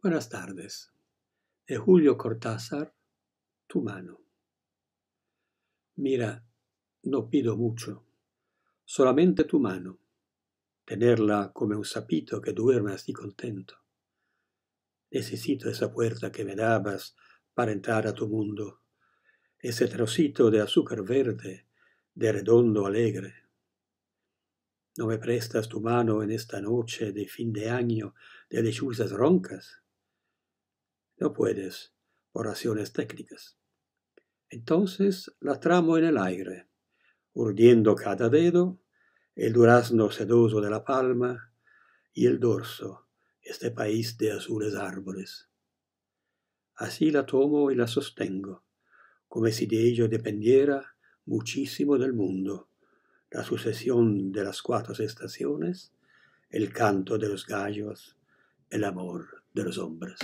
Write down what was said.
Buenas tardes. De Julio Cortázar, Tu mano. Mira, no pido mucho, solamente tu mano, tenerla como un sapito que duerme así contento. Necesito esa puerta que me dabas para entrar a tu mundo, ese trocito de azúcar verde, de redondo alegre. No me prestas tu mano en esta noche de fin de año de lechuzas roncas no puedes. Oraciones técnicas. Entonces la tramo en el aire, urdiendo cada dedo, el durazno sedoso de la palma y el dorso, este país de azules árboles. Así la tomo y la sostengo, como si de ello dependiera muchísimo del mundo, la sucesión de las cuatro estaciones, el canto de los gallos, el amor de los hombres.